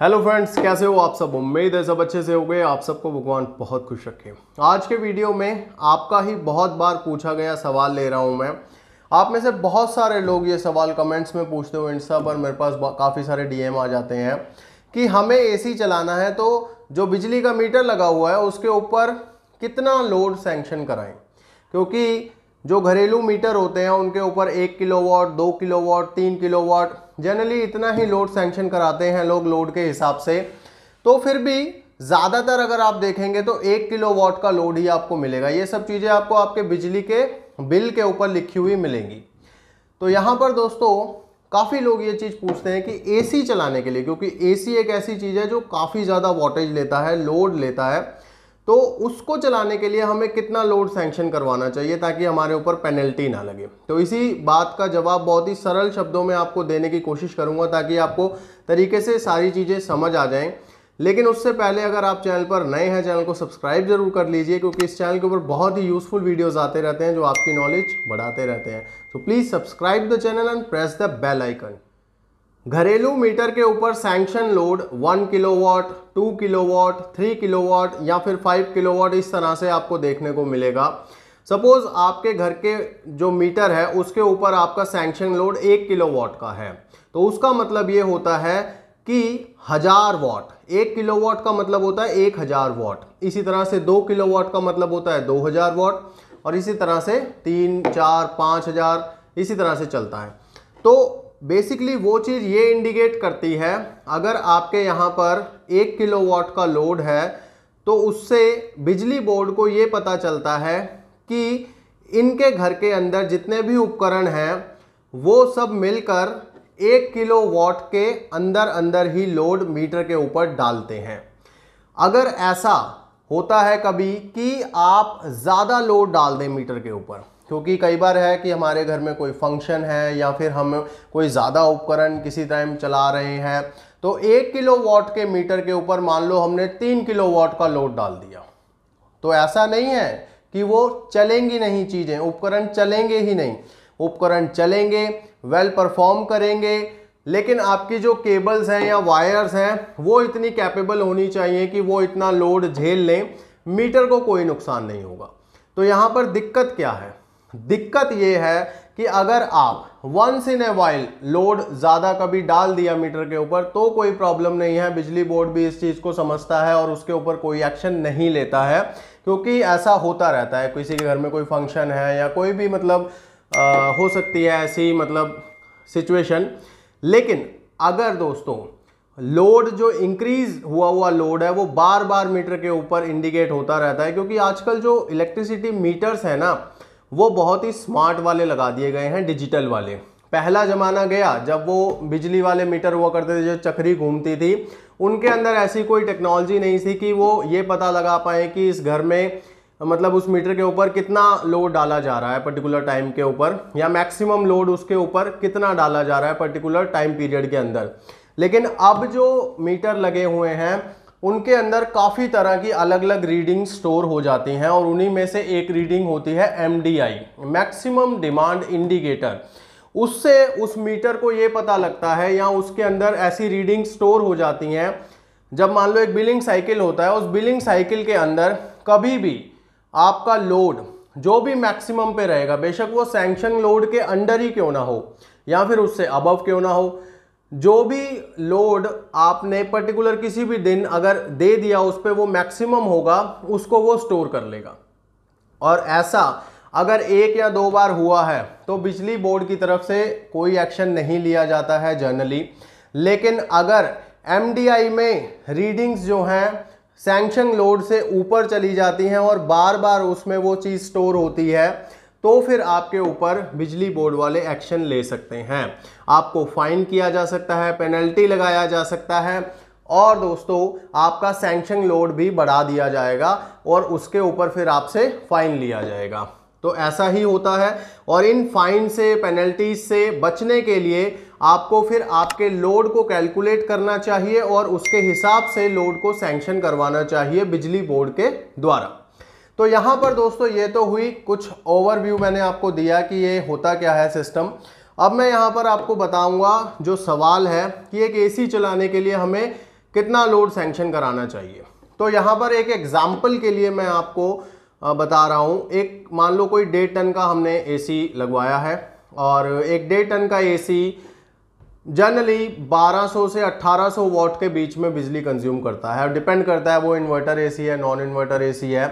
hello friends कैसे हो आप सब उम्मीद है सब अच्छे से हो गए आप सबको भगवान बहुत खुश रखे आज के वीडियो में आपका ही बहुत बार पूछा गया सवाल ले रहा हूं मैं आप में से बहुत सारे लोग ये सवाल कमेंट्स में पूछते हो इंस्टा पर मेरे पास काफ़ी सारे डीएम आ जाते हैं कि हमें एसी चलाना है तो जो बिजली का मीटर लगा हुआ है उसके ऊपर कितना लोड सेंक्शन कराएँ क्योंकि जो घरेलू मीटर होते हैं उनके ऊपर एक किलोवाट दो किलोवाट तीन किलोवाट जनरली इतना ही लोड सेंक्शन कराते हैं लोग लोड के हिसाब से तो फिर भी ज़्यादातर अगर आप देखेंगे तो एक किलोवाट का लोड ही आपको मिलेगा ये सब चीज़ें आपको आपके बिजली के बिल के ऊपर लिखी हुई मिलेंगी तो यहाँ पर दोस्तों काफ़ी लोग ये चीज़ पूछते हैं कि एसी चलाने के लिए क्योंकि एसी एक ऐसी चीज़ है जो काफ़ी ज़्यादा वोटेज लेता है लोड लेता है तो उसको चलाने के लिए हमें कितना लोड सैंक्शन करवाना चाहिए ताकि हमारे ऊपर पेनल्टी ना लगे तो इसी बात का जवाब बहुत ही सरल शब्दों में आपको देने की कोशिश करूंगा ताकि आपको तरीके से सारी चीज़ें समझ आ जाएं लेकिन उससे पहले अगर आप चैनल पर नए हैं चैनल को सब्सक्राइब जरूर कर लीजिए क्योंकि इस चैनल के ऊपर बहुत ही यूज़फुल वीडियोज़ आते रहते हैं जो आपकी नॉलेज बढ़ाते रहते हैं तो please subscribe the channel and press the bell icon घरेलू मीटर के ऊपर sanction load 1 kilowatt 2 kilowatt 3 kilowatt या फिर 5 किलोवाट इस तरह से आपको देखने को मिलेगा सपोज़ आपके घर के जो मीटर है उसके ऊपर आपका सैंक्शन लोड 1 किलोवाट का है तो उसका मतलब ये होता है कि हज़ार वॉट एक किलो वॉट का मतलब होता है एक हज़ार वॉट इसी तरह से दो किलो वॉट का मतलब होता है दो हज़ार वॉट और इसी तरह से तीन चार पाँच हज़ार इसी तरह से चलता है तो बेसिकली वो चीज़ ये इंडिकेट करती है अगर आपके यहाँ पर एक किलोवाट का लोड है तो उससे बिजली बोर्ड को ये पता चलता है कि इनके घर के अंदर जितने भी उपकरण हैं वो सब मिलकर एक किलो वाट के अंदर अंदर ही लोड मीटर के ऊपर डालते हैं अगर ऐसा होता है कभी कि आप ज़्यादा लोड डाल दें मीटर के ऊपर क्योंकि कई बार है कि हमारे घर में कोई फंक्शन है या फिर हम कोई ज़्यादा उपकरण किसी टाइम चला रहे हैं तो एक किलो वाट के मीटर के ऊपर मान लो हमने तीन किलो वॉट का लोड डाल दिया तो ऐसा नहीं है कि वो चलेंगी नहीं चीज़ें उपकरण चलेंगे ही नहीं उपकरण चलेंगे वेल परफॉर्म करेंगे लेकिन आपकी जो केबल्स हैं या वायर्स हैं वो इतनी कैपेबल होनी चाहिए कि वो इतना लोड झेल लें मीटर को कोई नुकसान नहीं होगा तो यहाँ पर दिक्कत क्या है दिक्कत ये है कि अगर आप once in a while load ज़्यादा कभी डाल दिया मीटर के ऊपर तो कोई प्रॉब्लम नहीं है बिजली बोर्ड भी इस चीज़ को समझता है और उसके ऊपर कोई एक्शन नहीं लेता है क्योंकि ऐसा होता रहता है किसी के घर में कोई फंक्शन है या कोई भी मतलब आ, हो सकती है ऐसी मतलब सिचुएशन लेकिन अगर दोस्तों लोड जो इंक्रीज हुआ हुआ लोड है वो बार बार मीटर के ऊपर इंडिकेट होता रहता है क्योंकि आजकल जो इलेक्ट्रिसिटी मीटर्स हैं ना वो बहुत ही स्मार्ट वाले लगा दिए गए हैं डिजिटल वाले पहला ज़माना गया जब वो बिजली वाले मीटर हुआ करते थे जो चक्री घूमती थी उनके अंदर ऐसी कोई टेक्नोलॉजी नहीं थी कि वो ये पता लगा पाए कि इस घर में मतलब उस मीटर के ऊपर कितना लोड डाला जा रहा है पर्टिकुलर टाइम के ऊपर या मैक्सिमम लोड उसके ऊपर कितना डाला जा रहा है पर्टिकुलर टाइम पीरियड के अंदर लेकिन अब जो मीटर लगे हुए हैं उनके अंदर काफ़ी तरह की अलग अलग रीडिंग स्टोर हो जाती हैं और उन्हीं में से एक रीडिंग होती है एम मैक्सिमम डिमांड इंडिकेटर उससे उस मीटर को ये पता लगता है या उसके अंदर ऐसी रीडिंग स्टोर हो जाती हैं जब मान लो एक बिलिंग साइकिल होता है उस बिलिंग साइकिल के अंदर कभी भी आपका लोड जो भी मैक्सिमम पे रहेगा बेशक वो सैंक्शन लोड के अंडर ही क्यों ना हो या फिर उससे अबव क्यों ना हो जो भी लोड आपने पर्टिकुलर किसी भी दिन अगर दे दिया उस पर वो मैक्सिमम होगा उसको वो स्टोर कर लेगा और ऐसा अगर एक या दो बार हुआ है तो बिजली बोर्ड की तरफ से कोई एक्शन नहीं लिया जाता है जनरली लेकिन अगर एम में रीडिंग्स जो हैं सैंक्शन लोड से ऊपर चली जाती हैं और बार बार उसमें वो चीज़ स्टोर होती है तो फिर आपके ऊपर बिजली बोर्ड वाले एक्शन ले सकते हैं आपको फाइन किया जा सकता है पेनल्टी लगाया जा सकता है और दोस्तों आपका सैंक्शन लोड भी बढ़ा दिया जाएगा और उसके ऊपर फिर आपसे फाइन लिया जाएगा तो ऐसा ही होता है और इन फाइन से पेनल्टीज से बचने के लिए आपको फिर आपके लोड को कैलकुलेट करना चाहिए और उसके हिसाब से लोड को सैंक्शन करवाना चाहिए बिजली बोर्ड के द्वारा तो यहाँ पर दोस्तों ये तो हुई कुछ ओवरव्यू मैंने आपको दिया कि ये होता क्या है सिस्टम अब मैं यहाँ पर आपको बताऊँगा जो सवाल है कि एक एसी चलाने के लिए हमें कितना लोड सेंक्शन कराना चाहिए तो यहाँ पर एक एग्ज़ाम्पल के लिए मैं आपको बता रहा हूँ एक मान लो कोई डेढ़ टन का हमने एसी लगवाया है और एक डेढ़ टन का एसी जनरली 1200 से 1800 वॉट के बीच में बिजली कंज्यूम करता है और डिपेंड करता है वो इन्वर्टर एसी है नॉन इन्वर्टर एसी है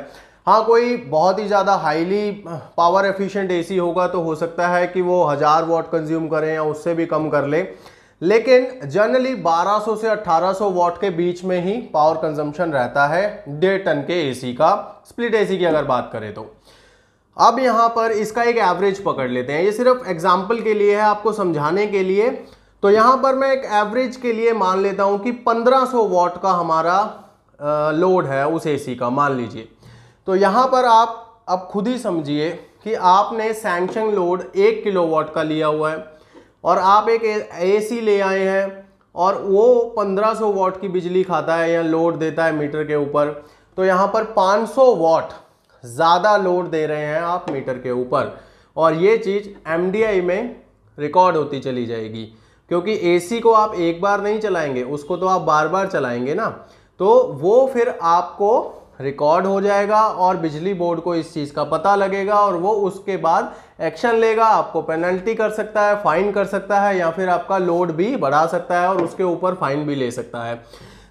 हाँ कोई बहुत ही ज़्यादा हाईली पावर एफिशिएंट एसी होगा तो हो सकता है कि वो हज़ार वॉट कंज्यूम करें या उससे भी कम कर लें लेकिन जनरली 1200 से 1800 वॉट के बीच में ही पावर कंजम्पशन रहता है डेढ़ टन के एसी का स्प्लिट एसी की अगर बात करें तो अब यहाँ पर इसका एक एवरेज पकड़ लेते हैं ये सिर्फ एग्जाम्पल के लिए है आपको समझाने के लिए तो यहाँ पर मैं एक एवरेज के लिए मान लेता हूँ कि 1500 वॉट का हमारा लोड है उस एसी का मान लीजिए तो यहाँ पर आप अब खुद ही समझिए कि आपने सैंक्शन लोड एक किलोवाट का लिया हुआ है और आप एक एसी ले आए हैं और वो 1500 वॉट की बिजली खाता है या लोड देता है मीटर के ऊपर तो यहाँ पर 500 वॉट ज़्यादा लोड दे रहे हैं आप मीटर के ऊपर और ये चीज़ एम में रिकॉर्ड होती चली जाएगी क्योंकि एसी को आप एक बार नहीं चलाएंगे उसको तो आप बार बार चलाएंगे ना तो वो फिर आपको रिकॉर्ड हो जाएगा और बिजली बोर्ड को इस चीज़ का पता लगेगा और वो उसके बाद एक्शन लेगा आपको पेनल्टी कर सकता है फाइन कर सकता है या फिर आपका लोड भी बढ़ा सकता है और उसके ऊपर फाइन भी ले सकता है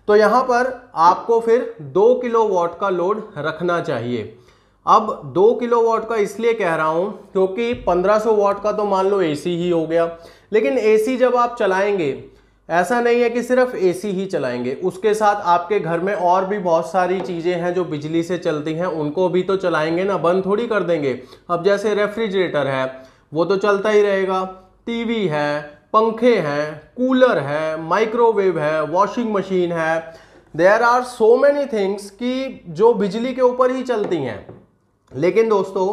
तो यहाँ पर आपको फिर दो किलो वॉट का लोड रखना चाहिए अब दो किलो वॉट का इसलिए कह रहा हूँ क्योंकि पंद्रह सौ वॉट का तो मान लो एसी ही हो गया लेकिन एसी जब आप चलाएंगे ऐसा नहीं है कि सिर्फ एसी ही चलाएंगे उसके साथ आपके घर में और भी बहुत सारी चीज़ें हैं जो बिजली से चलती हैं उनको भी तो चलाएंगे ना बंद थोड़ी कर देंगे अब जैसे रेफ्रिजरेटर है वो तो चलता ही रहेगा टीवी है पंखे हैं कूलर है माइक्रोवेव है वॉशिंग मशीन है there are so many things कि जो बिजली के ऊपर ही चलती हैं लेकिन दोस्तों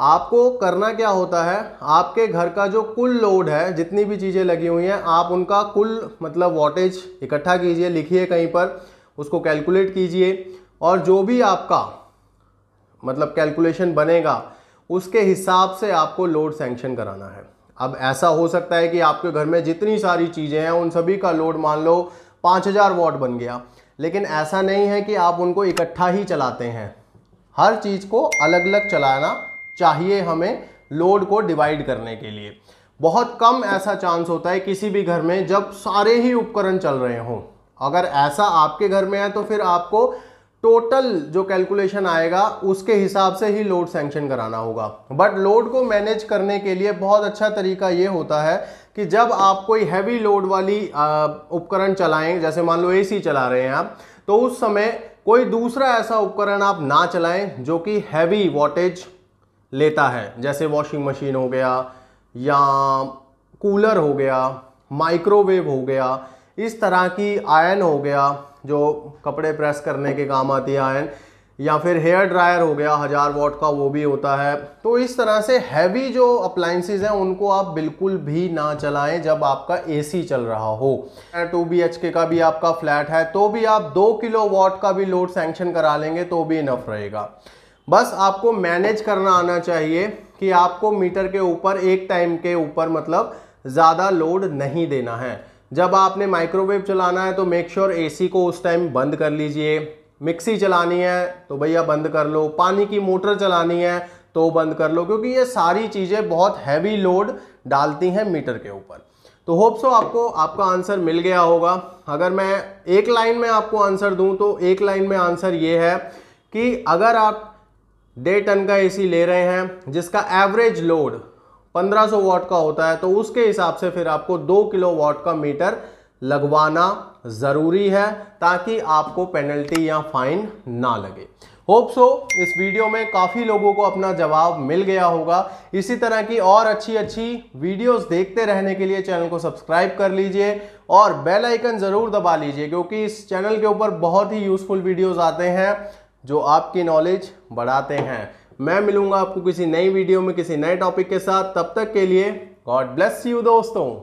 आपको करना क्या होता है आपके घर का जो कुल लोड है जितनी भी चीज़ें लगी हुई हैं आप उनका कुल मतलब वॉटेज इकट्ठा कीजिए लिखिए कहीं पर उसको कैलकुलेट कीजिए और जो भी आपका मतलब कैलकुलेशन बनेगा उसके हिसाब से आपको लोड सेंक्शन कराना है अब ऐसा हो सकता है कि आपके घर में जितनी सारी चीज़ें हैं उन सभी का लोड मान लो पाँच हज़ार बन गया लेकिन ऐसा नहीं है कि आप उनको इकट्ठा ही चलाते हैं हर चीज़ को अलग अलग चलाना चाहिए हमें लोड को डिवाइड करने के लिए बहुत कम ऐसा चांस होता है किसी भी घर में जब सारे ही उपकरण चल रहे हों अगर ऐसा आपके घर में है तो फिर आपको टोटल जो कैलकुलेशन आएगा उसके हिसाब से ही लोड सेंक्शन कराना होगा बट लोड को मैनेज करने के लिए बहुत अच्छा तरीका ये होता है कि जब आप कोई हैवी लोड वाली उपकरण चलाएं जैसे मान लो एसी चला रहे हैं आप तो उस समय कोई दूसरा ऐसा उपकरण आप ना चलाएं जो कि हैवी वोटेज लेता है जैसे वॉशिंग मशीन हो गया या कूलर हो गया माइक्रोवेव हो गया इस तरह की आयन हो गया जो कपड़े प्रेस करने के काम आती है आयन या फिर हेयर ड्रायर हो गया हज़ार वॉट का वो भी होता है तो इस तरह से हैवी जो अप्लाइंसेज हैं उनको आप बिल्कुल भी ना चलाएं जब आपका एसी चल रहा हो टू बी एच के का भी आपका फ्लैट है तो भी आप दो किलो वॉट का भी लोड सेंक्शन करा लेंगे तो भी इनफ रहेगा बस आपको मैनेज करना आना चाहिए कि आपको मीटर के ऊपर एक टाइम के ऊपर मतलब ज़्यादा लोड नहीं देना है जब आपने माइक्रोवेव चलाना है तो मेक श्योर एसी को उस टाइम बंद कर लीजिए मिक्सी चलानी है तो भैया बंद कर लो पानी की मोटर चलानी है तो बंद कर लो क्योंकि ये सारी चीज़ें बहुत हैवी लोड डालती हैं मीटर के ऊपर तो होप सो आपको आपका आंसर मिल गया होगा अगर मैं एक लाइन में आपको आंसर दूं तो एक लाइन में आंसर ये है कि अगर आप डे टन का एसी ले रहे हैं जिसका एवरेज लोड 1500 वाट का होता है तो उसके हिसाब से फिर आपको 2 किलो वाट का मीटर लगवाना ज़रूरी है ताकि आपको पेनल्टी या फाइन ना लगे होप सो so, इस वीडियो में काफ़ी लोगों को अपना जवाब मिल गया होगा इसी तरह की और अच्छी अच्छी वीडियोस देखते रहने के लिए चैनल को सब्सक्राइब कर लीजिए और बेल आइकन ज़रूर दबा लीजिए क्योंकि इस चैनल के ऊपर बहुत ही यूज़फुल वीडियोस आते हैं जो आपकी नॉलेज बढ़ाते हैं मैं मिलूंगा आपको किसी नई वीडियो में किसी नए टॉपिक के साथ तब तक के लिए गॉड ब्लेस यू दोस्तों